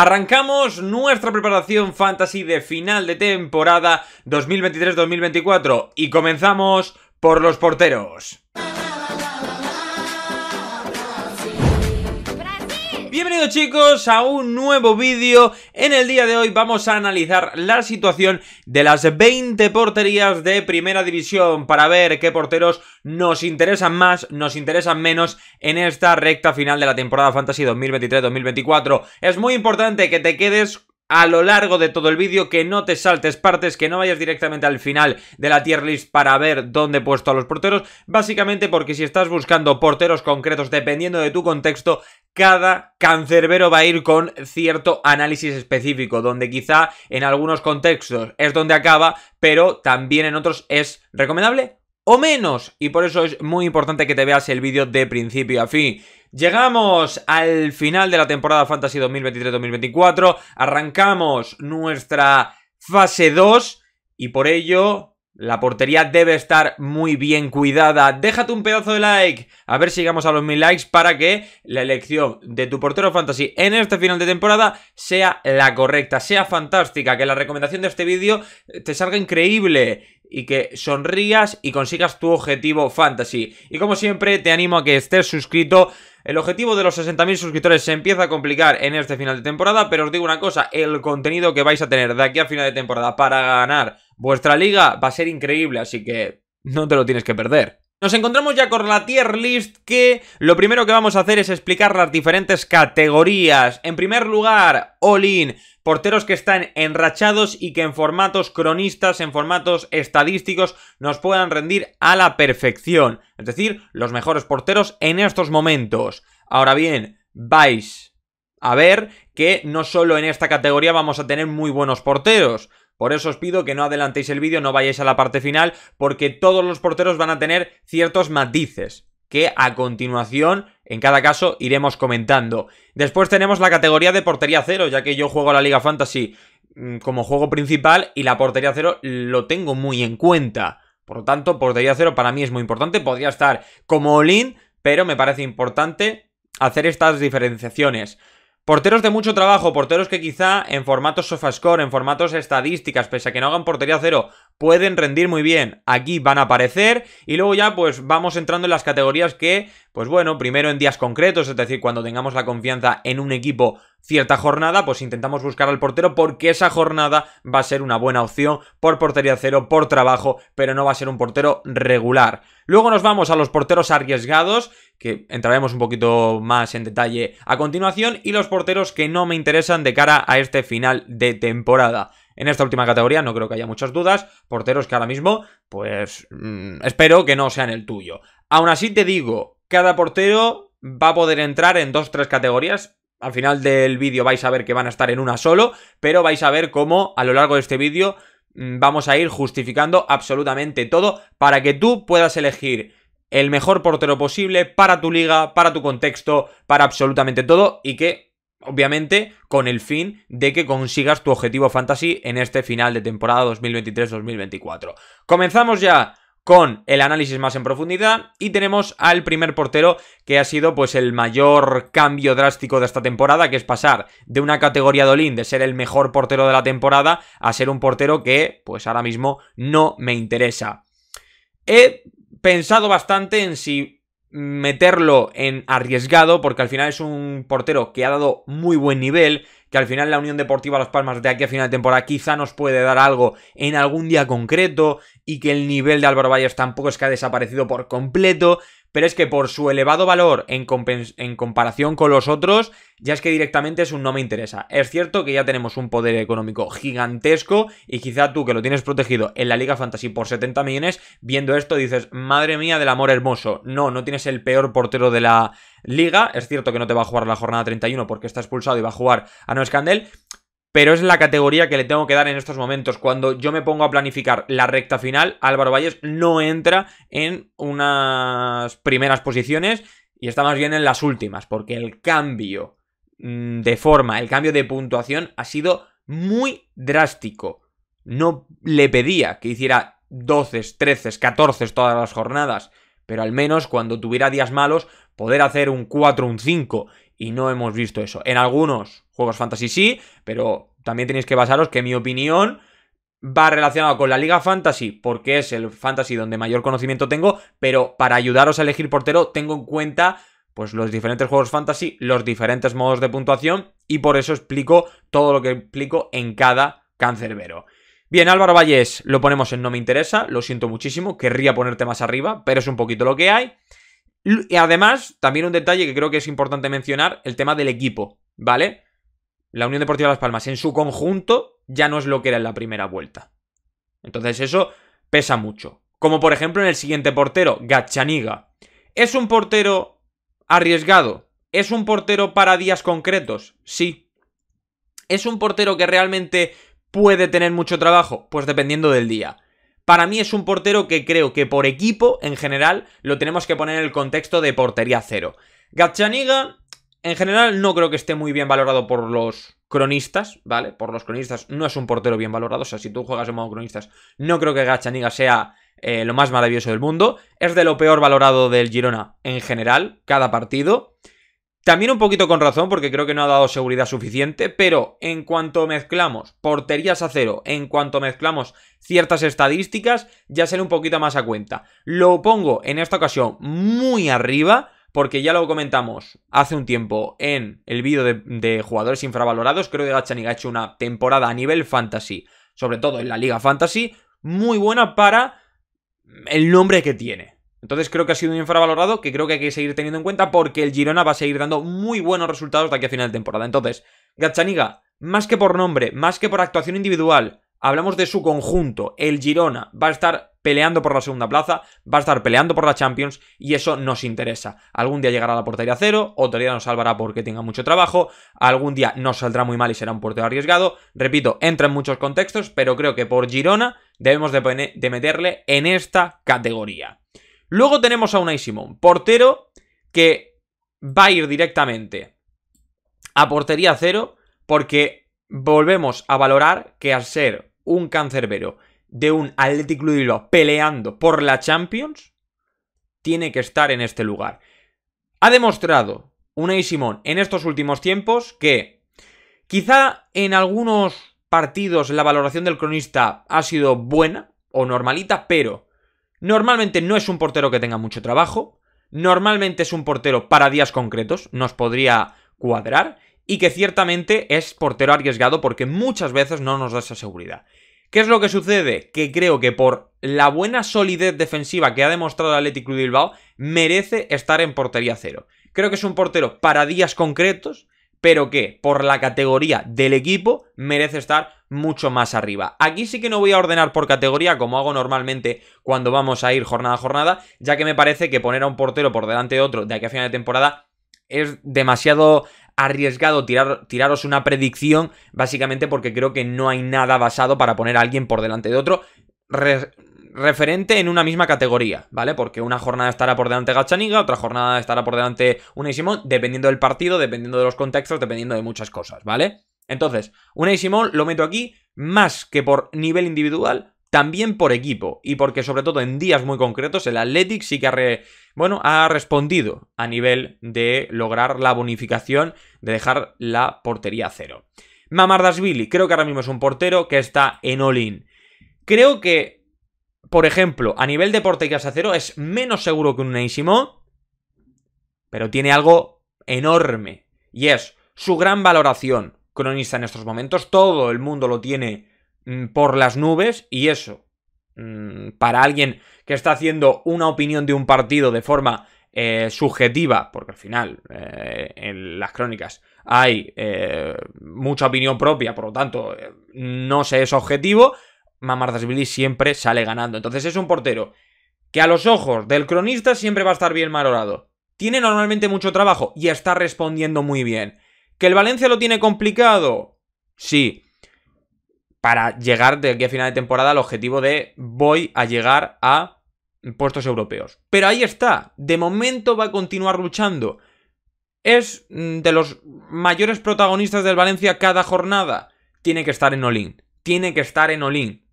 Arrancamos nuestra preparación fantasy de final de temporada 2023-2024 y comenzamos por los porteros. Bienvenidos chicos a un nuevo vídeo. En el día de hoy vamos a analizar la situación de las 20 porterías de Primera División para ver qué porteros nos interesan más, nos interesan menos en esta recta final de la temporada Fantasy 2023-2024. Es muy importante que te quedes a lo largo de todo el vídeo, que no te saltes partes, que no vayas directamente al final de la tier list para ver dónde he puesto a los porteros, básicamente porque si estás buscando porteros concretos dependiendo de tu contexto, cada cancerbero va a ir con cierto análisis específico, donde quizá en algunos contextos es donde acaba, pero también en otros es recomendable o menos. Y por eso es muy importante que te veas el vídeo de principio a fin. Llegamos al final de la temporada Fantasy 2023-2024, arrancamos nuestra fase 2 y por ello la portería debe estar muy bien cuidada. Déjate un pedazo de like. A ver si llegamos a los mil likes para que la elección de tu portero fantasy en este final de temporada sea la correcta, sea fantástica, que la recomendación de este vídeo te salga increíble y que sonrías y consigas tu objetivo fantasy. Y como siempre, te animo a que estés suscrito. El objetivo de los 60.000 suscriptores se empieza a complicar en este final de temporada, pero os digo una cosa, el contenido que vais a tener de aquí a final de temporada para ganar vuestra liga va a ser increíble, así que no te lo tienes que perder. Nos encontramos ya con la tier list que lo primero que vamos a hacer es explicar las diferentes categorías. En primer lugar, all-in, porteros que están enrachados y que en formatos cronistas, en formatos estadísticos, nos puedan rendir a la perfección. Es decir, los mejores porteros en estos momentos. Ahora bien, vais a ver que no solo en esta categoría vamos a tener muy buenos porteros, por eso os pido que no adelantéis el vídeo, no vayáis a la parte final, porque todos los porteros van a tener ciertos matices que a continuación, en cada caso, iremos comentando. Después tenemos la categoría de portería cero, ya que yo juego a la Liga Fantasy mm, como juego principal y la portería cero lo tengo muy en cuenta. Por lo tanto, portería cero para mí es muy importante. Podría estar como Olin, pero me parece importante hacer estas diferenciaciones. Porteros de mucho trabajo, porteros que quizá en formatos sofascore, en formatos estadísticas, pese a que no hagan portería cero, pueden rendir muy bien. Aquí van a aparecer y luego ya pues vamos entrando en las categorías que, pues bueno, primero en días concretos, es decir, cuando tengamos la confianza en un equipo cierta jornada, pues intentamos buscar al portero porque esa jornada va a ser una buena opción por portería cero, por trabajo, pero no va a ser un portero regular. Luego nos vamos a los porteros arriesgados que entraremos un poquito más en detalle a continuación, y los porteros que no me interesan de cara a este final de temporada. En esta última categoría no creo que haya muchas dudas, porteros que ahora mismo, pues mm, espero que no sean el tuyo. Aún así te digo, cada portero va a poder entrar en dos, tres categorías, al final del vídeo vais a ver que van a estar en una solo, pero vais a ver cómo a lo largo de este vídeo mm, vamos a ir justificando absolutamente todo para que tú puedas elegir el mejor portero posible para tu liga, para tu contexto, para absolutamente todo y que obviamente con el fin de que consigas tu objetivo fantasy en este final de temporada 2023-2024. Comenzamos ya con el análisis más en profundidad y tenemos al primer portero que ha sido pues el mayor cambio drástico de esta temporada, que es pasar de una categoría Dolin de ser el mejor portero de la temporada a ser un portero que pues ahora mismo no me interesa. He pensado bastante en si meterlo en arriesgado, porque al final es un portero que ha dado muy buen nivel, que al final la Unión Deportiva Las Palmas de aquí a final de temporada quizá nos puede dar algo en algún día concreto y que el nivel de Álvaro Valles tampoco es que ha desaparecido por completo pero es que por su elevado valor en, comparación con los otros, ya es que directamente es un no me interesa. Es cierto que ya tenemos un poder económico gigantesco y quizá tú que lo tienes protegido en la Liga Fantasy por 70 millones, viendo esto dices, madre mía del amor hermoso, no, no tienes el peor portero de la liga, es cierto que no te va a jugar la jornada 31 porque está expulsado y va a jugar a No Scandel, pero es la categoría que le tengo que dar en estos momentos. Cuando yo me pongo a planificar la recta final, Álvaro Valles no entra en unas primeras posiciones y está más bien en las últimas, porque el cambio mm, de forma, el cambio de puntuación ha sido muy drástico. No le pedía que hiciera 12, 13, 14 todas las jornadas, pero al menos cuando tuviera días malos, poder hacer un 4, un 5 y no hemos visto eso. En algunos juegos fantasy sí, pero también tenéis que basaros que mi opinión va relacionada con la Liga Fantasy, porque es el fantasy donde mayor conocimiento tengo, pero para ayudaros a elegir portero tengo en cuenta pues los diferentes juegos fantasy, los diferentes modos de puntuación y por eso explico todo lo que explico en cada cancerbero. Bien, Álvaro Valles lo ponemos en no me interesa, lo siento muchísimo, querría ponerte más arriba, pero es un poquito lo que hay. Y además, también un detalle que creo que es importante mencionar, el tema del equipo, ¿vale? La Unión Deportiva Las Palmas en su conjunto ya no es lo que era en la primera vuelta. Entonces eso pesa mucho. Como por ejemplo en el siguiente portero, Gachaniga. ¿Es un portero arriesgado? ¿Es un portero para días concretos? Sí. ¿Es un portero que realmente puede tener mucho trabajo? Pues dependiendo del día. Para mí es un portero que creo que por equipo, en general, lo tenemos que poner en el contexto de portería cero. Gachaniga, en general, no creo que esté muy bien valorado por los cronistas, ¿vale? Por los cronistas no es un portero bien valorado. O sea, si tú juegas en modo cronistas, no creo que Gachaniga sea eh, lo más maravilloso del mundo. Es de lo peor valorado del Girona en general, cada partido. También un poquito con razón, porque creo que no ha dado seguridad suficiente, pero en cuanto mezclamos porterías a cero, en cuanto mezclamos ciertas estadísticas, ya sale un poquito más a cuenta. Lo pongo en esta ocasión muy arriba, porque ya lo comentamos hace un tiempo en el vídeo de, jugadores infravalorados. Creo que Gachaniga ha hecho una temporada a nivel fantasy, sobre todo en la Liga Fantasy, muy buena para el nombre que tiene. Entonces creo que ha sido un infravalorado que creo que hay que seguir teniendo en cuenta porque el Girona va a seguir dando muy buenos resultados de aquí a final de temporada. Entonces, Gachaniga, más que por nombre, más que por actuación individual, hablamos de su conjunto. El Girona va a estar peleando por la segunda plaza, va a estar peleando por la Champions y eso nos interesa. Algún día llegará a la portería cero, otro día nos salvará porque tenga mucho trabajo, algún día nos saldrá muy mal y será un portero arriesgado. Repito, entra en muchos contextos, pero creo que por Girona debemos de meterle en esta categoría. Luego tenemos a Unai Simón, portero que va a ir directamente a portería cero porque volvemos a valorar que al ser un cancerbero de un Athletic Club peleando por la Champions, tiene que estar en este lugar. Ha demostrado Unai Simón en estos últimos tiempos que quizá en algunos partidos la valoración del cronista ha sido buena o normalita, pero Normalmente no es un portero que tenga mucho trabajo, normalmente es un portero para días concretos, nos podría cuadrar, y que ciertamente es portero arriesgado porque muchas veces no nos da esa seguridad. ¿Qué es lo que sucede? Que creo que por la buena solidez defensiva que ha demostrado el Athletic Club de Bilbao, merece estar en portería cero. Creo que es un portero para días concretos pero que por la categoría del equipo merece estar mucho más arriba. Aquí sí que no voy a ordenar por categoría como hago normalmente cuando vamos a ir jornada a jornada, ya que me parece que poner a un portero por delante de otro de aquí a final de temporada es demasiado arriesgado tiraros una predicción, básicamente porque creo que no hay nada basado para poner a alguien por delante de otro referente en una misma categoría, ¿vale? Porque una jornada estará por delante Gachaniga, otra jornada estará por delante Unai dependiendo del partido, dependiendo de los contextos, dependiendo de muchas cosas, ¿vale? Entonces, Unai lo meto aquí más que por nivel individual, también por equipo y porque sobre todo en días muy concretos el Athletic sí que ha, bueno, ha respondido a nivel de lograr la bonificación de dejar la portería a cero. Mamardashvili, creo que ahora mismo es un portero que está en all-in. Creo que por ejemplo, a nivel deporte porte y casa cero, es menos seguro que un neísimo pero tiene algo enorme. Y es su gran valoración. Cronista en estos momentos, todo el mundo lo tiene mm, por las nubes y eso, mm, para alguien que está haciendo una opinión de un partido de forma eh, subjetiva, porque al final eh, en las crónicas hay eh, mucha opinión propia, por lo tanto no se es objetivo, Mamardashvili siempre sale ganando. Entonces es un portero que a los ojos del cronista siempre va a estar bien valorado. Tiene normalmente mucho trabajo y está respondiendo muy bien. ¿Que el Valencia lo tiene complicado? Sí. Para llegar de aquí a final de temporada al objetivo de voy a llegar a puestos europeos. Pero ahí está. De momento va a continuar luchando. Es mm, de los mayores protagonistas del Valencia cada jornada. Tiene que estar en Olin. Tiene que estar en Olin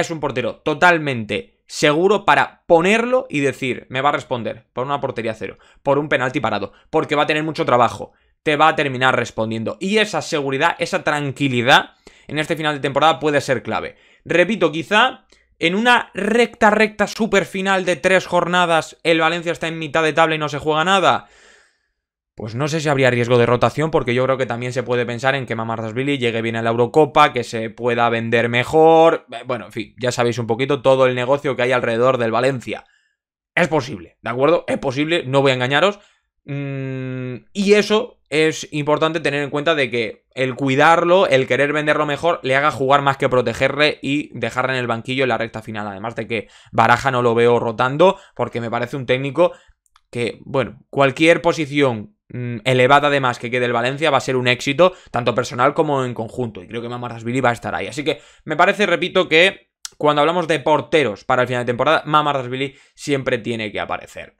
es un portero totalmente seguro para ponerlo y decir, me va a responder por una portería cero, por un penalti parado, porque va a tener mucho trabajo, te va a terminar respondiendo. Y esa seguridad, esa tranquilidad en este final de temporada puede ser clave. Repito, quizá en una recta, recta, super final de tres jornadas, el Valencia está en mitad de tabla y no se juega nada. Pues no sé si habría riesgo de rotación, porque yo creo que también se puede pensar en que Mamardashvili llegue bien a la Eurocopa, que se pueda vender mejor. Eh, bueno, en fin, ya sabéis un poquito todo el negocio que hay alrededor del Valencia. Es posible, ¿de acuerdo? Es posible, no voy a engañaros. Mm, y eso es importante tener en cuenta de que el cuidarlo, el querer venderlo mejor, le haga jugar más que protegerle y dejarle en el banquillo en la recta final. Además de que Baraja no lo veo rotando, porque me parece un técnico que, bueno, cualquier posición Mm, elevada además que quede el Valencia va a ser un éxito, tanto personal como en conjunto. Y creo que Billy va a estar ahí. Así que me parece, repito, que cuando hablamos de porteros para el final de temporada, Billy siempre tiene que aparecer.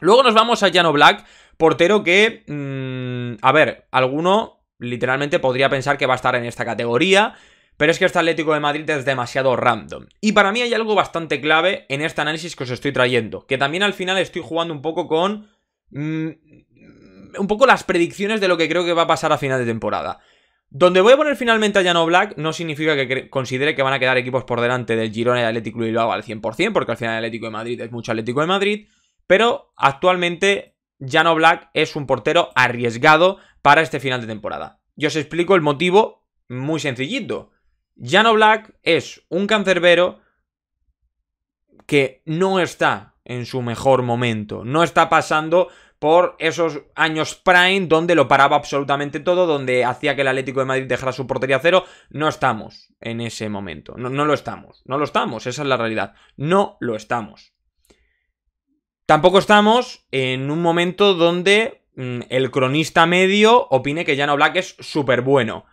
Luego nos vamos a Jano Black, portero que, mm, a ver, alguno literalmente podría pensar que va a estar en esta categoría, pero es que este Atlético de Madrid es demasiado random. Y para mí hay algo bastante clave en este análisis que os estoy trayendo, que también al final estoy jugando un poco con mm, un poco las predicciones de lo que creo que va a pasar a final de temporada. Donde voy a poner finalmente a Llano Black no significa que considere que van a quedar equipos por delante del Girona y Atlético lo Bilbao al 100%, porque al final el Atlético de Madrid es mucho Atlético de Madrid, pero actualmente Llano Black es un portero arriesgado para este final de temporada. Yo os explico el motivo muy sencillito. Llano Black es un cancerbero que no está en su mejor momento, no está pasando por esos años prime donde lo paraba absolutamente todo, donde hacía que el Atlético de Madrid dejara su portería cero, no estamos en ese momento, no, lo estamos, no lo estamos, esa es la realidad, no lo estamos. Tampoco estamos en un momento donde mm, el cronista medio opine que Jan Black es súper bueno.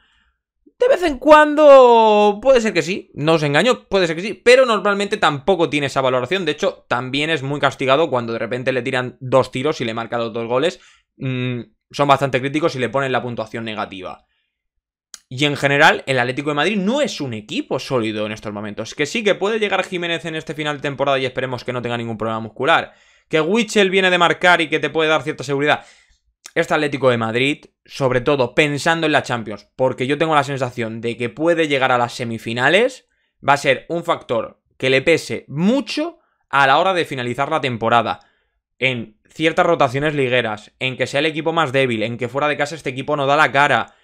De vez en cuando puede ser que sí, no os engaño, puede ser que sí, pero normalmente tampoco tiene esa valoración. De hecho, también es muy castigado cuando de repente le tiran dos tiros y le marcan los dos goles. Mm, son bastante críticos y le ponen la puntuación negativa. Y en general, el Atlético de Madrid no es un equipo sólido en estos momentos. Que sí que puede llegar Jiménez en este final de temporada y esperemos que no tenga ningún problema muscular. Que Wichel viene de marcar y que te puede dar cierta seguridad este Atlético de Madrid, sobre todo pensando en la Champions, porque yo tengo la sensación de que puede llegar a las semifinales, va a ser un factor que le pese mucho a la hora de finalizar la temporada. En ciertas rotaciones ligueras, en que sea el equipo más débil, en que fuera de casa este equipo no da la cara.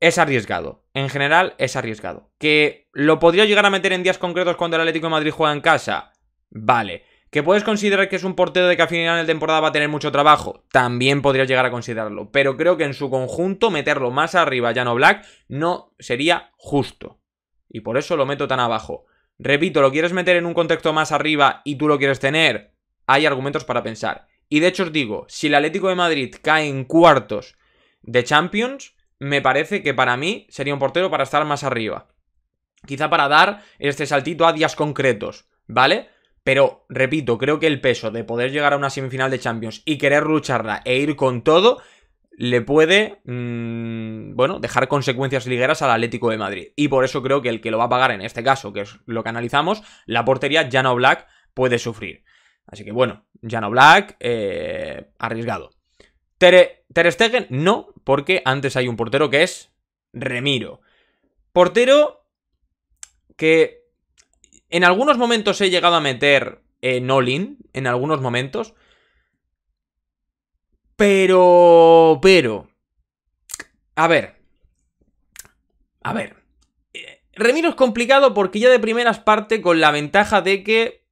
Es arriesgado. En general, es arriesgado. ¿Que lo podría llegar a meter en días concretos cuando el Atlético de Madrid juega en casa? Vale. ¿Que puedes considerar que es un portero de que al final de temporada va a tener mucho trabajo? También podrías llegar a considerarlo. Pero creo que en su conjunto meterlo más arriba no Black no sería justo. Y por eso lo meto tan abajo. Repito, ¿lo quieres meter en un contexto más arriba y tú lo quieres tener? Hay argumentos para pensar. Y de hecho os digo, si el Atlético de Madrid cae en cuartos de Champions, me parece que para mí sería un portero para estar más arriba. Quizá para dar este saltito a días concretos, ¿vale? Pero, repito, creo que el peso de poder llegar a una semifinal de Champions y querer lucharla e ir con todo, le puede, mm, bueno, dejar consecuencias ligueras al Atlético de Madrid. Y por eso creo que el que lo va a pagar en este caso, que es lo que analizamos, la portería Jano Black puede sufrir. Así que bueno, Jano Black, eh, arriesgado. Ter, Ter Stegen, no, porque antes hay un portero que es Remiro. Portero que en algunos momentos he llegado a meter en eh, Nolin, en algunos momentos. Pero, pero... A ver. A ver. Eh, Remiro es complicado porque ya de primeras parte con la ventaja de que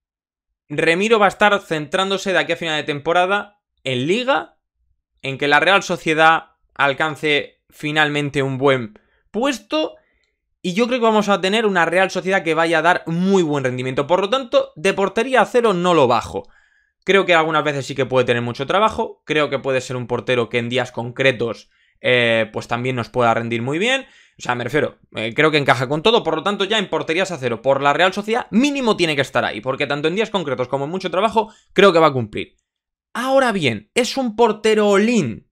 Remiro va a estar centrándose de aquí a final de temporada en liga, en que la Real Sociedad alcance finalmente un buen puesto y yo creo que vamos a tener una Real Sociedad que vaya a dar muy buen rendimiento. Por lo tanto, de portería a cero no lo bajo. Creo que algunas veces sí que puede tener mucho trabajo. Creo que puede ser un portero que en días concretos eh, pues también nos pueda rendir muy bien. O sea, me refiero, eh, creo que encaja con todo, por lo tanto ya en porterías a cero por la Real Sociedad mínimo tiene que estar ahí, porque tanto en días concretos como en mucho trabajo creo que va a cumplir. Ahora bien, es un porterolín.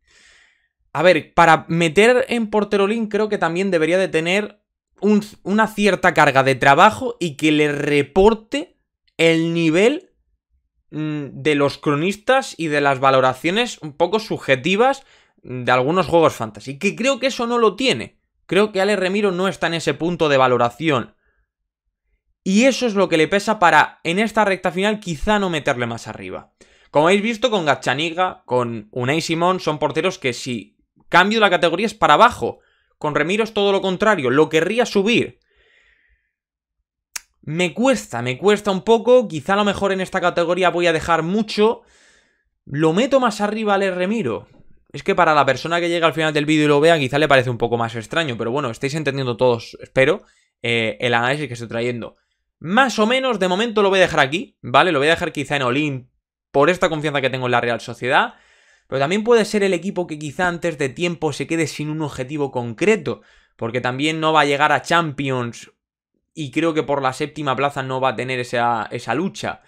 A ver, para meter en porterolín creo que también debería de tener una cierta carga de trabajo y que le reporte el nivel mm, de los cronistas y de las valoraciones un poco subjetivas de algunos juegos fantasy, que creo que eso no lo tiene. Creo que Ale Remiro no está en ese punto de valoración. Y eso es lo que le pesa para, en esta recta final, quizá no meterle más arriba. Como habéis visto, con Gachaniga, con Unai Simón, son porteros que si cambio la categoría es para abajo. Con Remiro es todo lo contrario, lo querría subir. Me cuesta, me cuesta un poco, quizá a lo mejor en esta categoría voy a dejar mucho. Lo meto más arriba al Remiro. Es que para la persona que llega al final del vídeo y lo vea, quizá le parece un poco más extraño, pero bueno, estáis entendiendo todos, espero, eh, el análisis que estoy trayendo. Más o menos, de momento lo voy a dejar aquí, ¿vale? Lo voy a dejar quizá en Olin por esta confianza que tengo en la Real Sociedad. Pero también puede ser el equipo que quizá antes de tiempo se quede sin un objetivo concreto, porque también no va a llegar a Champions y creo que por la séptima plaza no va a tener esa, esa lucha.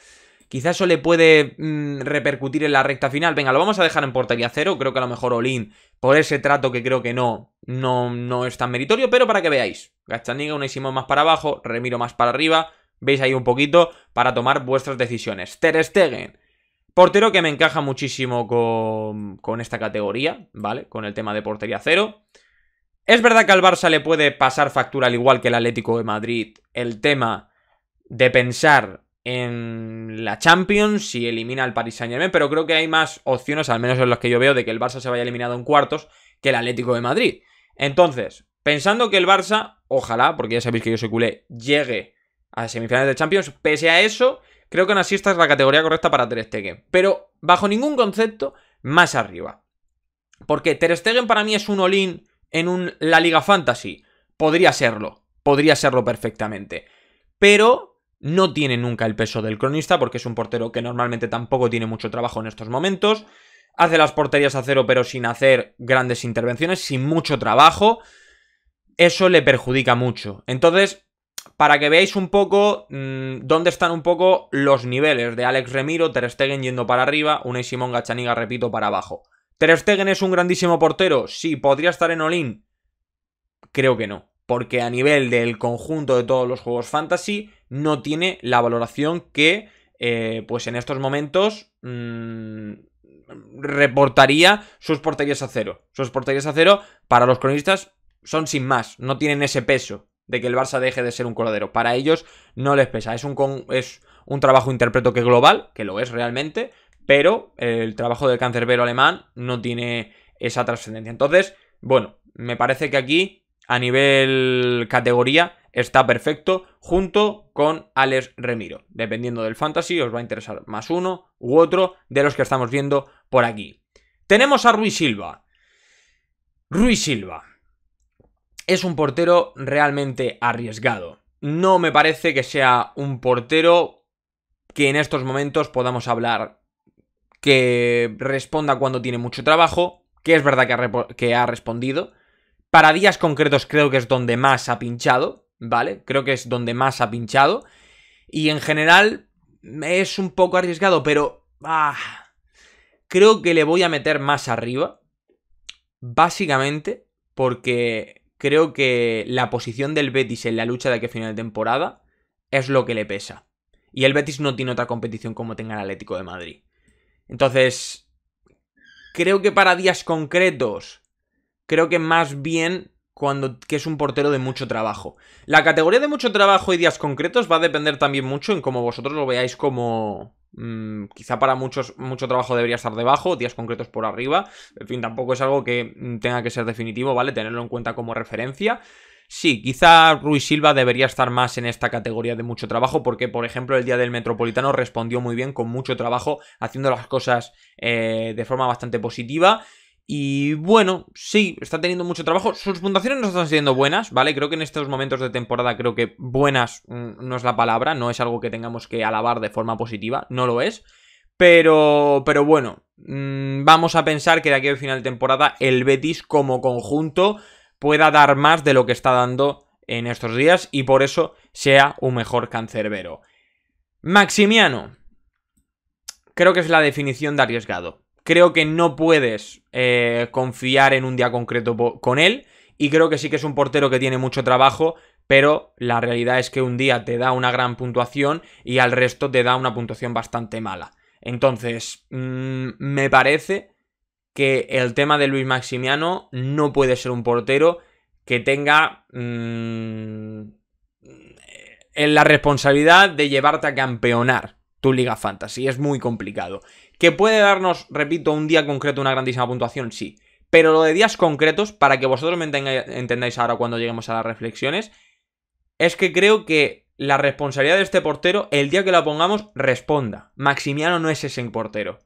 Quizá eso le puede mm, repercutir en la recta final. Venga, lo vamos a dejar en portería cero. Creo que a lo mejor Olin, por ese trato que creo que no, no, no es tan meritorio, pero para que veáis. Gachaniga unísimo más para abajo, Remiro más para arriba. Veis ahí un poquito para tomar vuestras decisiones. Ter Stegen, Portero que me encaja muchísimo con, esta categoría, ¿vale? Con el tema de portería cero. Es verdad que al Barça le puede pasar factura, al igual que el Atlético de Madrid, el tema de pensar en la Champions si elimina al Paris Saint Germain, pero creo que hay más opciones, al menos en las que yo veo, de que el Barça se vaya eliminado en cuartos que el Atlético de Madrid. Entonces, pensando que el Barça, ojalá, porque ya sabéis que yo soy culé, llegue a semifinales de Champions, pese a eso, Creo que aún así esta es la categoría correcta para Ter Stegen, pero bajo ningún concepto más arriba. Porque Ter Stegen para mí es un all en la Liga Fantasy. Podría serlo, podría serlo perfectamente. Pero no tiene nunca el peso del cronista porque es un portero que normalmente tampoco tiene mucho trabajo en estos momentos. Hace las porterías a cero pero sin hacer grandes intervenciones, sin mucho trabajo. Eso le perjudica mucho. Entonces, para que veáis un poco mm, dónde están un poco los niveles de Alex Remiro, Ter Stegen yendo para arriba, Unai Simón Gachaniga, repito, para abajo. ¿Ter Stegen es un grandísimo portero? Sí, ¿podría estar en Olin? Creo que no, porque a nivel del conjunto de todos los juegos fantasy no tiene la valoración que, eh, pues en estos momentos, mm, reportaría sus porterías a cero. Sus porterías a cero, para los cronistas, son sin más, no tienen ese peso de que el Barça deje de ser un coladero. Para ellos no les pesa. Es un, es un trabajo, interpreto que global, que lo es realmente, pero el trabajo del cancerbero alemán no tiene esa trascendencia. Entonces, bueno, me parece que aquí, a nivel categoría, está perfecto junto con Alex Remiro. Dependiendo del fantasy, os va a interesar más uno u otro de los que estamos viendo por aquí. Tenemos a Ruiz Silva. Ruiz Silva es un portero realmente arriesgado. No me parece que sea un portero que en estos momentos podamos hablar que responda cuando tiene mucho trabajo, que es verdad que ha, respondido. Para días concretos creo que es donde más ha pinchado, ¿vale? Creo que es donde más ha pinchado. Y en general es un poco arriesgado, pero... Ah, creo que le voy a meter más arriba. Básicamente porque creo que la posición del Betis en la lucha de que final de temporada es lo que le pesa. Y el Betis no tiene otra competición como tenga el Atlético de Madrid. Entonces, creo que para días concretos, creo que más bien cuando que es un portero de mucho trabajo. La categoría de mucho trabajo y días concretos va a depender también mucho en cómo vosotros lo veáis como Mm, quizá para muchos mucho trabajo debería estar debajo, días concretos por arriba. En fin, tampoco es algo que mm, tenga que ser definitivo, ¿vale? Tenerlo en cuenta como referencia. Sí, quizá Ruiz Silva debería estar más en esta categoría de mucho trabajo porque, por ejemplo, el día del Metropolitano respondió muy bien con mucho trabajo, haciendo las cosas eh, de forma bastante positiva y bueno, sí, está teniendo mucho trabajo. Sus puntuaciones no están siendo buenas, ¿vale? Creo que en estos momentos de temporada creo que buenas mm, no es la palabra, no es algo que tengamos que alabar de forma positiva, no lo es. Pero, pero bueno, mm, vamos a pensar que de aquí al final de temporada el Betis como conjunto pueda dar más de lo que está dando en estos días y por eso sea un mejor cancerbero. Maximiano. Creo que es la definición de arriesgado. Creo que no puedes eh, confiar en un día concreto con él. Y creo que sí que es un portero que tiene mucho trabajo, pero la realidad es que un día te da una gran puntuación y al resto te da una puntuación bastante mala. Entonces, mm, me parece que el tema de Luis Maximiano no puede ser un portero que tenga mm, eh, la responsabilidad de llevarte a campeonar tu Liga Fantasy. Es muy complicado. Que puede darnos, repito, un día concreto una grandísima puntuación, sí. Pero lo de días concretos, para que vosotros me entendáis ahora cuando lleguemos a las reflexiones, es que creo que la responsabilidad de este portero, el día que la pongamos, responda. Maximiano no es ese portero.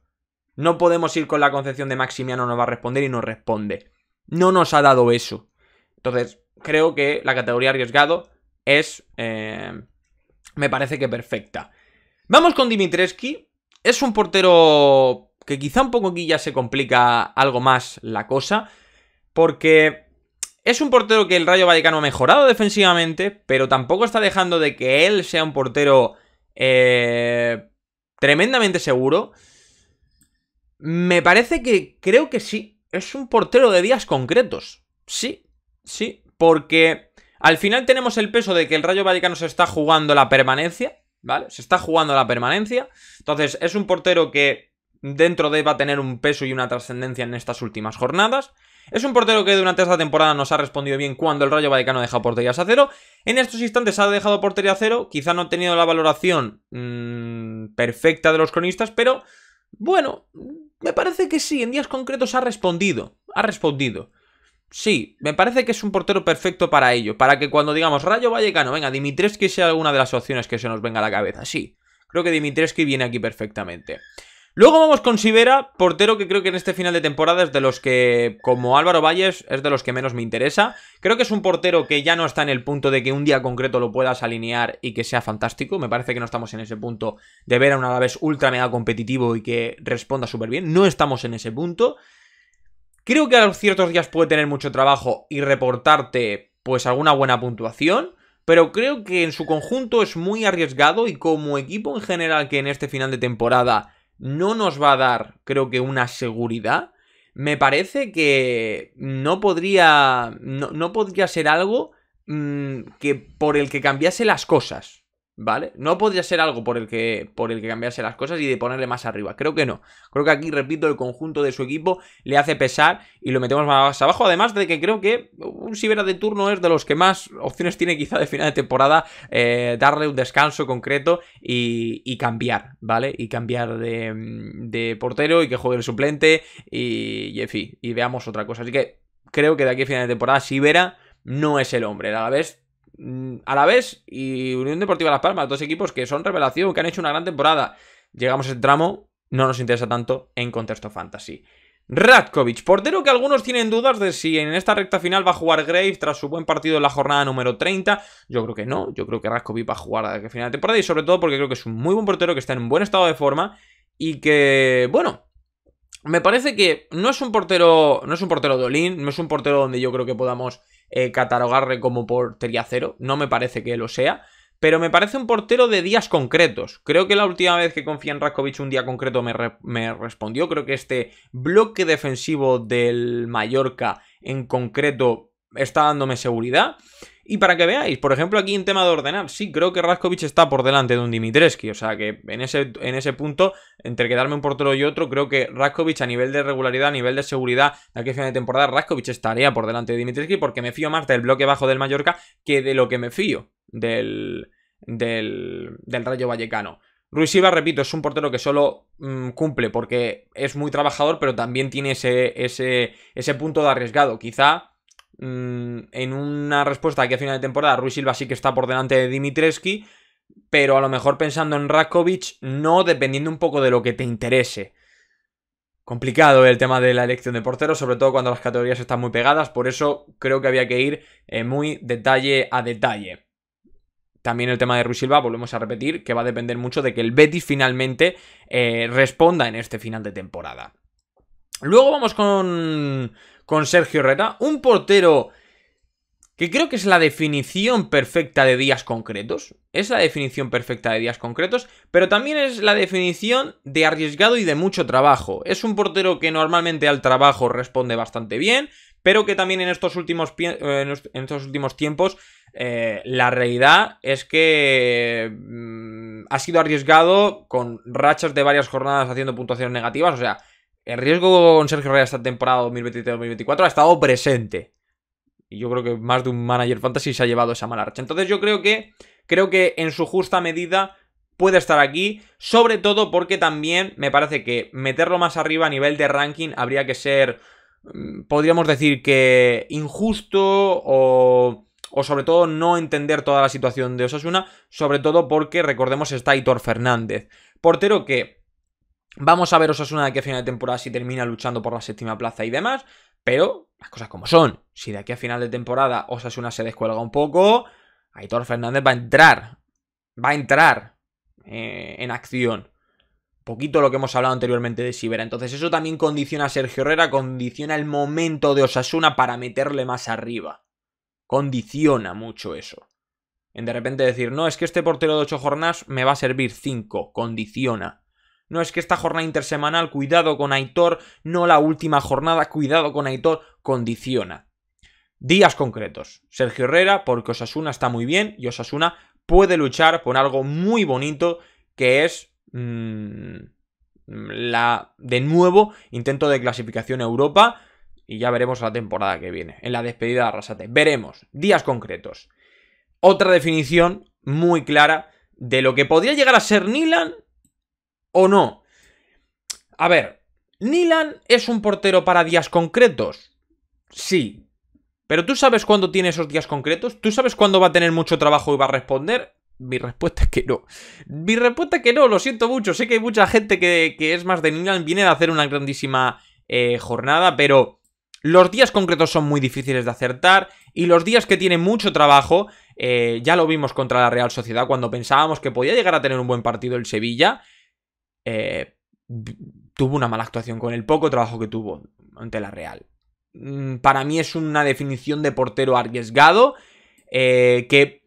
No podemos ir con la concepción de Maximiano no va a responder y no responde. No nos ha dado eso. Entonces, creo que la categoría arriesgado es, eh, me parece que perfecta. Vamos con Dimitreski, es un portero que quizá un poco aquí ya se complica algo más la cosa, porque es un portero que el Rayo Vallecano ha mejorado defensivamente, pero tampoco está dejando de que él sea un portero eh, tremendamente seguro. Me parece que creo que sí, es un portero de días concretos. Sí, sí, porque al final tenemos el peso de que el Rayo Vallecano se está jugando la permanencia, ¿vale? Se está jugando la permanencia. Entonces, es un portero que dentro de va a tener un peso y una trascendencia en estas últimas jornadas. Es un portero que durante esta temporada nos ha respondido bien cuando el Rayo Vallecano deja porterías a cero. En estos instantes ha dejado portería a cero. Quizá no ha tenido la valoración mm, perfecta de los cronistas, pero bueno, me parece que sí. En días concretos ha respondido. Ha respondido. Sí, me parece que es un portero perfecto para ello. Para que cuando digamos Rayo Vallecano, venga, Dimitrescu sea alguna de las opciones que se nos venga a la cabeza. Sí, creo que Dimitrescu viene aquí perfectamente. Luego vamos con Sivera, portero que creo que en este final de temporada es de los que, como Álvaro Valles, es de los que menos me interesa. Creo que es un portero que ya no está en el punto de que un día concreto lo puedas alinear y que sea fantástico. Me parece que no estamos en ese punto de ver a un vez ultra mega competitivo y que responda súper bien. No estamos en ese punto. Creo que a ciertos días puede tener mucho trabajo y reportarte pues alguna buena puntuación, pero creo que en su conjunto es muy arriesgado y como equipo en general que en este final de temporada no nos va a dar, creo que una seguridad, me parece que no podría no, podría ser algo mm, que por el que cambiase las cosas. ¿Vale? No podría ser algo por el, que, por el que cambiarse las cosas y de ponerle más arriba. Creo que no. Creo que aquí, repito, el conjunto de su equipo le hace pesar y lo metemos más abajo. Además de que creo que un Sibera de turno es de los que más opciones tiene quizá de final de temporada eh, darle un descanso concreto y, cambiar, ¿vale? Y cambiar de, portero y que juegue el suplente y, y en fin, y veamos otra cosa. Así que creo que de aquí a final de temporada Sibera no es el hombre. la vez Mm, a la vez y Unión Deportiva Las Palmas, dos equipos que son revelación, que han hecho una gran temporada. Llegamos el tramo, no nos interesa tanto en contexto fantasy. Ratkovic, portero que algunos tienen dudas de si en esta recta final va a jugar Grave tras su buen partido en la jornada número 30. Yo creo que no, yo creo que Ratkovic va a jugar a final de temporada y sobre todo porque creo que es un muy buen portero que está en buen estado de forma y que, bueno, me parece que no es un portero, no es un portero de Olin, no es un portero donde yo creo que podamos eh, catalogarle como portería cero, no me parece que lo sea, pero me parece un portero de días concretos. Creo que la última vez que confía en Rakovic un día concreto me, me respondió, creo que este bloque defensivo del Mallorca en concreto está dándome seguridad. Y para que veáis, por ejemplo, aquí en tema de ordenar, sí, creo que Raskovic está por delante de un Dimitreski. O sea que en ese, en ese punto, entre quedarme un portero y otro, creo que Raskovic a nivel de regularidad, a nivel de seguridad, de aquí a final de temporada, Raskovic estaría por delante de Dimitreski porque me fío más del bloque bajo del Mallorca que de lo que me fío del, del, del Rayo Vallecano. Ruiz Silva, repito, es un portero que solo mm, cumple porque es muy trabajador, pero también tiene ese, ese, ese punto de arriesgado. Quizá Mm, en una respuesta aquí a final de temporada, Ruiz Silva sí que está por delante de Dimitreski, pero a lo mejor pensando en Rakovic, no, dependiendo un poco de lo que te interese. Complicado el tema de la elección de porteros, sobre todo cuando las categorías están muy pegadas, por eso creo que había que ir eh, muy detalle a detalle. También el tema de Ruiz Silva, volvemos a repetir, que va a depender mucho de que el Betis finalmente eh, responda en este final de temporada. Luego vamos con con Sergio Reta, un portero que creo que es la definición perfecta de días concretos, es la definición perfecta de días concretos, pero también es la definición de arriesgado y de mucho trabajo. Es un portero que normalmente al trabajo responde bastante bien, pero que también en estos últimos, eh, en estos últimos tiempos eh, la realidad es que mm, ha sido arriesgado con rachas de varias jornadas haciendo puntuaciones negativas, o sea, el riesgo con Sergio Reyes esta temporada 2023-2024 ha estado presente. Y yo creo que más de un manager fantasy se ha llevado esa mala racha. Entonces yo creo que, creo que en su justa medida puede estar aquí, sobre todo porque también me parece que meterlo más arriba a nivel de ranking habría que ser, mm, podríamos decir que injusto o, o sobre todo no entender toda la situación de Osasuna, sobre todo porque recordemos está Hitor Fernández, portero que Vamos a ver Osasuna de aquí a final de temporada si termina luchando por la séptima plaza y demás, pero las cosas como son. Si de aquí a final de temporada Osasuna se descuelga un poco, Aitor Fernández va a entrar, va a entrar eh, en acción. Poquito lo que hemos hablado anteriormente de Sibera. Entonces eso también condiciona a Sergio Herrera, condiciona el momento de Osasuna para meterle más arriba. Condiciona mucho eso. En de repente decir, no, es que este portero de ocho jornadas me va a servir 5. Condiciona. No es que esta jornada intersemanal, cuidado con Aitor, no la última jornada, cuidado con Aitor, condiciona. Días concretos. Sergio Herrera, porque Osasuna está muy bien y Osasuna puede luchar por algo muy bonito que es mm, la, de nuevo, intento de clasificación Europa y ya veremos la temporada que viene, en la despedida de Arrasate. Veremos, días concretos. Otra definición muy clara de lo que podría llegar a ser Nilan o no. A ver, Nilan es un portero para días concretos. Sí. Pero tú sabes cuándo tiene esos días concretos. Tú sabes cuándo va a tener mucho trabajo y va a responder. Mi respuesta es que no. Mi respuesta es que no, lo siento mucho. Sé que hay mucha gente que, es más de Nilan, viene de hacer una grandísima eh, jornada, pero los días concretos son muy difíciles de acertar y los días que tiene mucho trabajo, eh, ya lo vimos contra la Real Sociedad cuando pensábamos que podía llegar a tener un buen partido el Sevilla eh, tuvo una mala actuación con el poco trabajo que tuvo ante la Real. Mm, para mí es una definición de portero arriesgado eh, que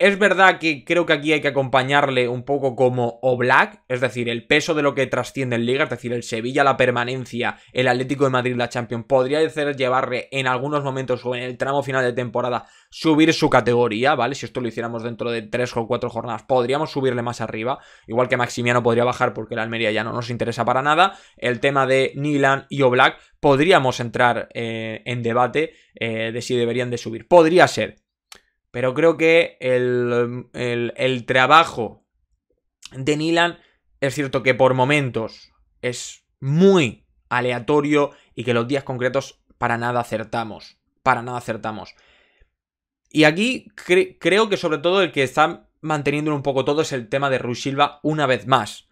es verdad que creo que aquí hay que acompañarle un poco como Oblak, es decir, el peso de lo que trasciende en Liga, es decir, el Sevilla la permanencia, el Atlético de Madrid la Champions, podría hacer llevarle en algunos momentos o en el tramo final de temporada subir su categoría, ¿vale? Si esto lo hiciéramos dentro de tres o cuatro jornadas, podríamos subirle más arriba, igual que Maximiano podría bajar porque la Almería ya no nos interesa para nada. El tema de Nilan y Oblak, podríamos entrar eh, en debate eh, de si deberían de subir. Podría ser, pero creo que el, trabajo de Nilan es cierto que por momentos es muy aleatorio y que los días concretos para nada acertamos. Para nada acertamos. Y aquí creo que sobre todo el que está manteniendo un poco todo es el tema de Ruiz Silva una vez más.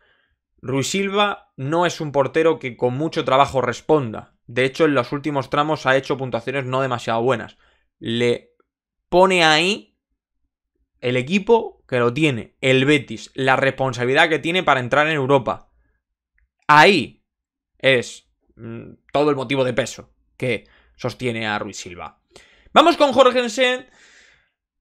Ruiz Silva no es un portero que con mucho trabajo responda. De hecho, en los últimos tramos ha hecho puntuaciones no demasiado buenas. Le pone ahí el equipo que lo tiene, el Betis, la responsabilidad que tiene para entrar en Europa. Ahí es mm, todo el motivo de peso que sostiene a Ruiz Silva. Vamos con Jorgensen.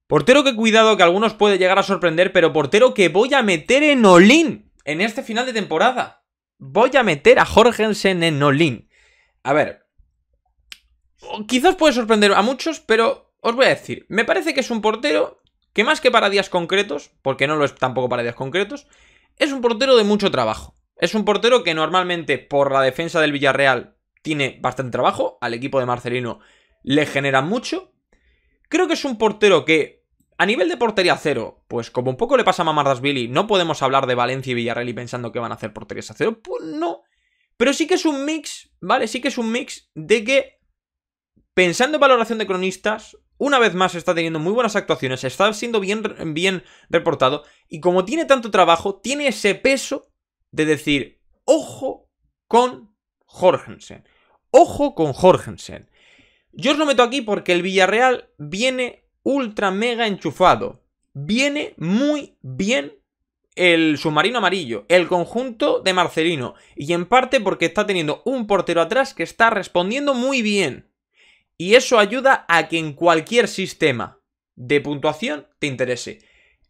Portero que cuidado que algunos puede llegar a sorprender, pero portero que voy a meter en Olin en este final de temporada. Voy a meter a Jorgensen en Olin. A ver, quizás puede sorprender a muchos, pero os voy a decir, me parece que es un portero que más que para días concretos, porque no lo es tampoco para días concretos, es un portero de mucho trabajo. Es un portero que normalmente por la defensa del Villarreal tiene bastante trabajo, al equipo de Marcelino le genera mucho. Creo que es un portero que a nivel de portería cero, pues como un poco le pasa a Billy, no podemos hablar de Valencia y Villarreal y pensando que van a hacer porterías a cero, pues no. Pero sí que es un mix, ¿vale? Sí que es un mix de que, pensando en valoración de cronistas, una vez más está teniendo muy buenas actuaciones, está siendo bien, bien reportado y como tiene tanto trabajo, tiene ese peso de decir, ojo con Jorgensen, ojo con Jorgensen. Yo os lo meto aquí porque el Villarreal viene ultra mega enchufado, viene muy bien el submarino amarillo, el conjunto de Marcelino y en parte porque está teniendo un portero atrás que está respondiendo muy bien. Y eso ayuda a que en cualquier sistema de puntuación te interese.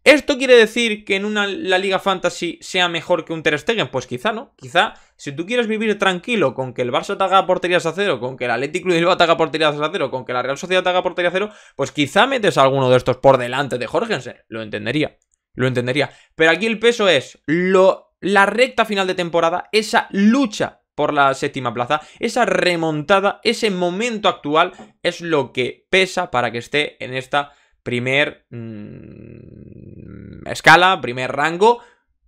¿Esto quiere decir que en una, la Liga Fantasy sea mejor que un Ter Stegen? Pues quizá no. Quizá si tú quieres vivir tranquilo con que el Barça haga porterías a cero, con que el Athletic Club te haga porterías a cero, con que la Real Sociedad haga portería a cero, pues quizá metes a alguno de estos por delante de Jorgensen. Lo entendería. Lo entendería. Pero aquí el peso es lo, la recta final de temporada, esa lucha por la séptima plaza. Esa remontada, ese momento actual es lo que pesa para que esté en esta primer mm, escala, primer rango.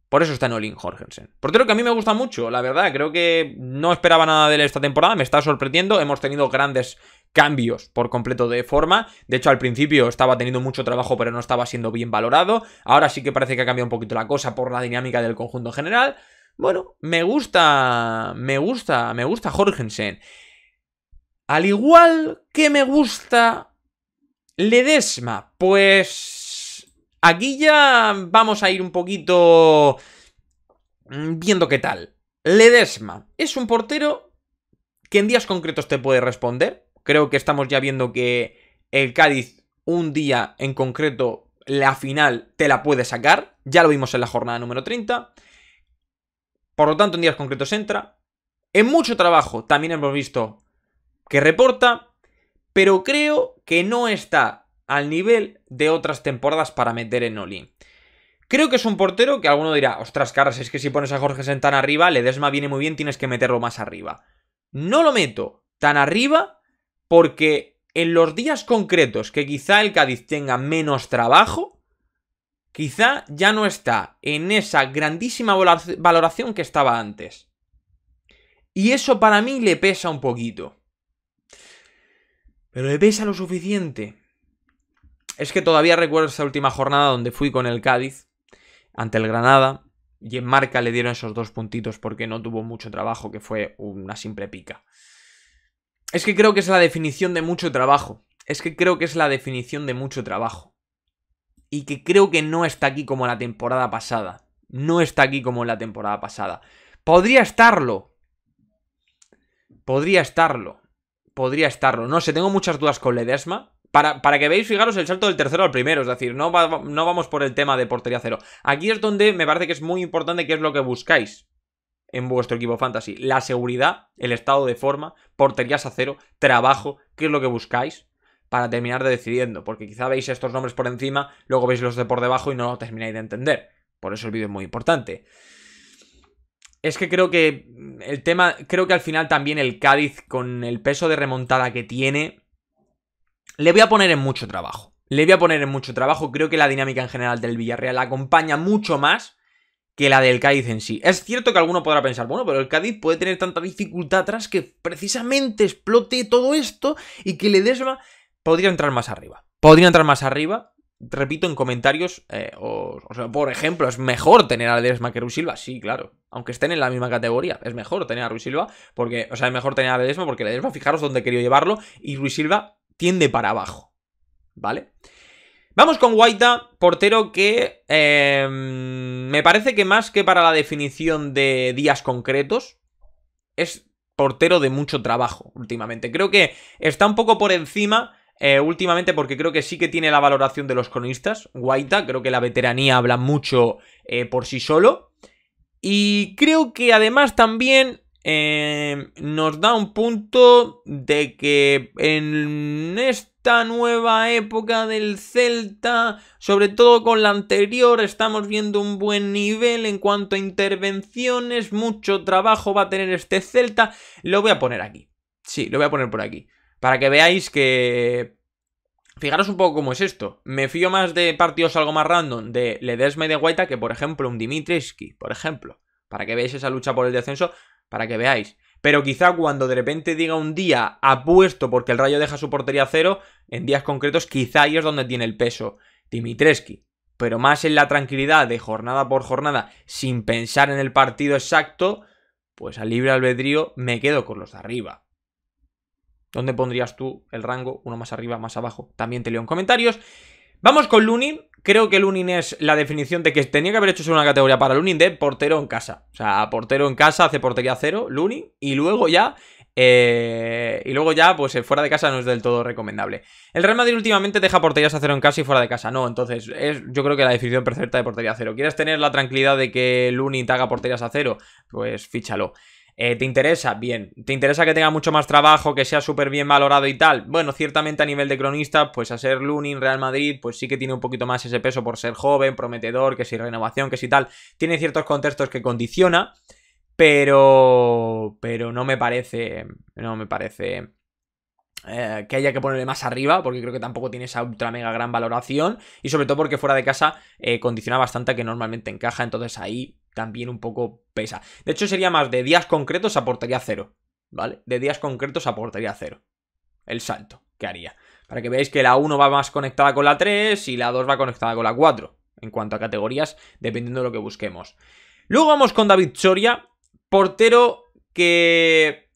Por eso está en Olin Jorgensen. Portero que a mí me gusta mucho, la verdad. Creo que no esperaba nada de él esta temporada. Me está sorprendiendo. Hemos tenido grandes cambios por completo de forma. De hecho, al principio estaba teniendo mucho trabajo, pero no estaba siendo bien valorado. Ahora sí que parece que ha cambiado un poquito la cosa por la dinámica del conjunto general. Bueno, me gusta, me gusta, me gusta Jorgensen. Al igual que me gusta Ledesma, pues aquí ya vamos a ir un poquito viendo qué tal. Ledesma es un portero que en días concretos te puede responder. Creo que estamos ya viendo que el Cádiz un día en concreto, la final, te la puede sacar. Ya lo vimos en la jornada número 30. Por lo tanto, en días concretos entra. En mucho trabajo también hemos visto que reporta, pero creo que no está al nivel de otras temporadas para meter en Oli. Creo que es un portero que alguno dirá, ostras, caras, es que si pones a Jorge tan arriba, Ledesma viene muy bien, tienes que meterlo más arriba. No lo meto tan arriba porque en los días concretos que quizá el Cádiz tenga menos trabajo, quizá ya no está en esa grandísima valoración que estaba antes. Y eso para mí le pesa un poquito. Pero le pesa lo suficiente. Es que todavía recuerdo esa última jornada donde fui con el Cádiz ante el Granada y en marca le dieron esos dos puntitos porque no tuvo mucho trabajo, que fue una simple pica. Es que creo que es la definición de mucho trabajo. Es que creo que es la definición de mucho trabajo y que creo que no está aquí como la temporada pasada. No está aquí como la temporada pasada. Podría estarlo. Podría estarlo. Podría estarlo. No sé, tengo muchas dudas con Ledesma. Para, para, que veáis, fijaros, el salto del tercero al primero, es decir, no, no vamos por el tema de portería cero. Aquí es donde me parece que es muy importante qué es lo que buscáis en vuestro equipo fantasy. La seguridad, el estado de forma, porterías a cero, trabajo, qué es lo que buscáis para terminar de decidiendo, porque quizá veis estos nombres por encima, luego veis los de por debajo y no termináis de entender. Por eso el vídeo es muy importante. Es que creo que el tema, creo que al final también el Cádiz con el peso de remontada que tiene, le voy a poner en mucho trabajo. Le voy a poner en mucho trabajo. Creo que la dinámica en general del Villarreal la acompaña mucho más que la del Cádiz en sí. Es cierto que alguno podrá pensar, bueno, pero el Cádiz puede tener tanta dificultad atrás que precisamente explote todo esto y que le desma podría entrar más arriba. Podría entrar más arriba. Repito, en comentarios, eh, o, sea, por ejemplo, es mejor tener a Ledesma que Ruiz Silva, sí, claro. Aunque estén en la misma categoría, es mejor tener a Ruiz Silva, porque, o sea, es mejor tener a Ledesma, porque Ledesma, fijaros dónde quería llevarlo, y Ruiz Silva tiende para abajo, ¿vale? Vamos con Guaita, portero que em, me parece que más que para la definición de días concretos, es portero de mucho trabajo últimamente. Creo que está un poco por encima eh, últimamente porque creo que sí que tiene la valoración de los cronistas. Guaita, creo que la veteranía habla mucho eh, por sí solo. Y creo que además también eh, nos da un punto de que en esta nueva época del Celta, sobre todo con la anterior, estamos viendo un buen nivel en cuanto a intervenciones, mucho trabajo va a tener este Celta. Lo voy a poner aquí. Sí, lo voy a poner por aquí. Para que veáis que... Fijaros un poco cómo es esto. Me fío más de partidos algo más random de Ledesma y de Guaita que, por ejemplo, un Dimitreski, por ejemplo. Para que veáis esa lucha por el descenso, para que veáis. Pero quizá cuando de repente diga un día apuesto porque el Rayo deja su portería cero, en días concretos quizá ahí es donde tiene el peso Dimitrescu pero más en la tranquilidad de jornada por jornada, sin pensar en el partido exacto, pues al libre albedrío me quedo con los de arriba. ¿Dónde pondrías tú el rango? Uno más arriba, más abajo. También te leo en comentarios. Vamos con Lunin. Creo que Lunin es la definición de que tenía que haber hecho una categoría para Lunin de portero en casa. O sea, portero en casa hace portería cero, Lunin. Y luego ya eh, y luego ya, pues eh, fuera de casa no es del todo recomendable. El Real Madrid últimamente deja porterías a cero en casa y fuera de casa. No, entonces es yo creo que la definición perfecta de portería a cero. ¿Quieres tener la tranquilidad de que Lunin te haga porterías a cero? Pues fíchalo. Eh, ¿Te interesa? Bien. ¿Te interesa que tenga mucho más trabajo, que sea súper bien valorado y tal? Bueno, ciertamente a nivel de cronista, pues a ser Lunin, Real Madrid, pues sí que tiene un poquito más ese peso por ser joven, prometedor, que si renovación, que si tal. Tiene ciertos contextos que condiciona, pero. Pero no me parece. No me parece. Eh, que haya que ponerle más arriba, porque creo que tampoco tiene esa ultra mega gran valoración, y sobre todo porque fuera de casa eh, condiciona bastante que normalmente encaja, entonces ahí también un poco pesa. De hecho, sería más de días concretos aportaría cero, ¿vale? De días concretos aportaría cero. El salto que haría. Para que veáis que la 1 va más conectada con la 3 y la 2 va conectada con la 4. En cuanto a categorías, dependiendo de lo que busquemos. Luego vamos con David Soria, portero que...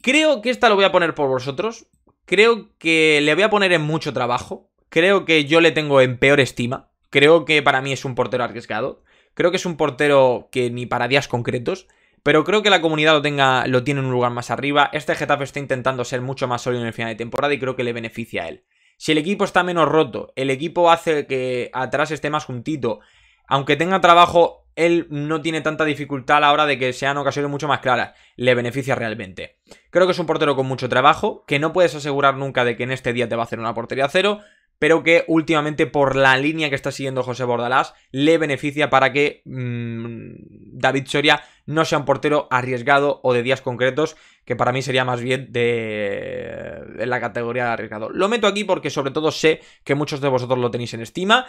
Creo que esta lo voy a poner por vosotros. Creo que le voy a poner en mucho trabajo. Creo que yo le tengo en peor estima. Creo que para mí es un portero arriesgado. Creo que es un portero que ni para días concretos, pero creo que la comunidad lo, tenga, lo tiene en un lugar más arriba. Este Getafe está intentando ser mucho más sólido en el final de temporada y creo que le beneficia a él. Si el equipo está menos roto, el equipo hace que atrás esté más juntito, aunque tenga trabajo, él no tiene tanta dificultad a la hora de que sean ocasiones mucho más claras. Le beneficia realmente. Creo que es un portero con mucho trabajo, que no puedes asegurar nunca de que en este día te va a hacer una portería cero, pero que últimamente por la línea que está siguiendo José Bordalás le beneficia para que mm, David Soria no sea un portero arriesgado o de días concretos, que para mí sería más bien de, la categoría de arriesgado. Lo meto aquí porque sobre todo sé que muchos de vosotros lo tenéis en estima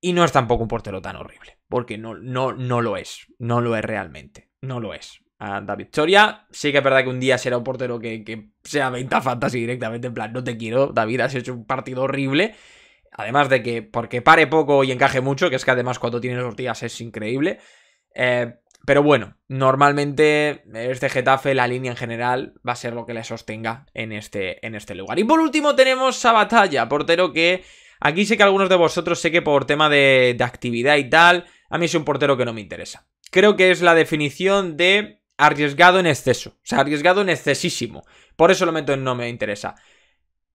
y no es tampoco un portero tan horrible, porque no, no, no lo es, no lo es realmente, no lo es a Da Victoria. Sí que es verdad que un día será un portero que, que sea venta fantasy directamente, en plan, no te quiero, David, has hecho un partido horrible. Además de que, porque pare poco y encaje mucho, que es que además cuando tienes los días es increíble. Eh, pero bueno, normalmente este Getafe, la línea en general, va a ser lo que le sostenga en este, en este lugar. Y por último tenemos a Batalla, portero que aquí sé que algunos de vosotros sé que por tema de, de actividad y tal, a mí es un portero que no me interesa. Creo que es la definición de arriesgado en exceso. O sea, arriesgado en excesísimo. Por eso lo meto en no me interesa.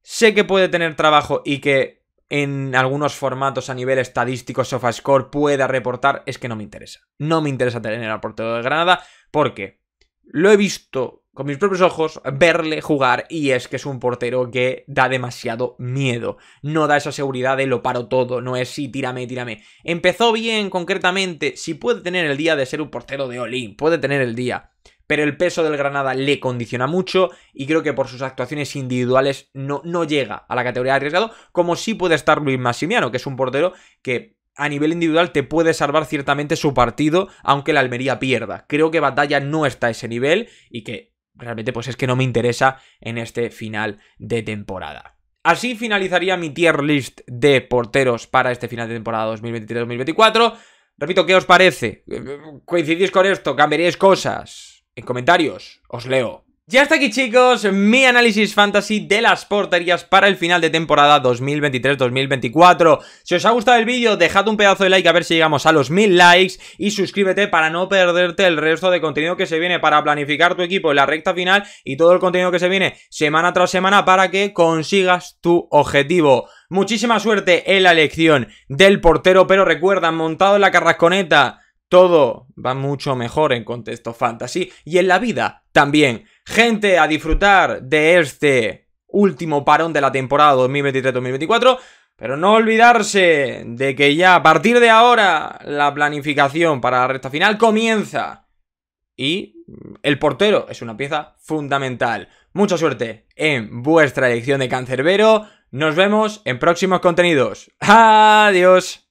Sé que puede tener trabajo y que en algunos formatos a nivel estadístico SofaScore pueda reportar. Es que no me interesa. No me interesa tener el aporteo de Granada porque lo he visto con mis propios ojos, verle jugar y es que es un portero que da demasiado miedo. No da esa seguridad de lo paro todo, no es sí, tírame, tírame. Empezó bien concretamente, si puede tener el día de ser un portero de Olin, puede tener el día. Pero el peso del Granada le condiciona mucho y creo que por sus actuaciones individuales no, no llega a la categoría de arriesgado, como sí puede estar Luis Massimiano, que es un portero que a nivel individual te puede salvar ciertamente su partido, aunque la Almería pierda. Creo que Batalla no está a ese nivel y que realmente pues es que no me interesa en este final de temporada. Así finalizaría mi tier list de porteros para este final de temporada 2023-2024. Repito, ¿qué os parece? Eh, eh, ¿Coincidís con esto? cambiaréis cosas? En comentarios, os leo. Ya está aquí chicos, mi análisis fantasy de las porterías para el final de temporada 2023-2024. Si os ha gustado el vídeo, dejad un pedazo de like a ver si llegamos a los mil likes y suscríbete para no perderte el resto de contenido que se viene para planificar tu equipo en la recta final y todo el contenido que se viene semana tras semana para que consigas tu objetivo. Muchísima suerte en la elección del portero, pero recuerda, montado en la carrasconeta, todo va mucho mejor en contexto fantasy y en la vida también. Gente, a disfrutar de este último parón de la temporada 2023-2024. Pero no olvidarse de que ya a partir de ahora la planificación para la recta final comienza. Y el portero es una pieza fundamental. Mucha suerte en vuestra elección de cancerbero. Nos vemos en próximos contenidos. Adiós.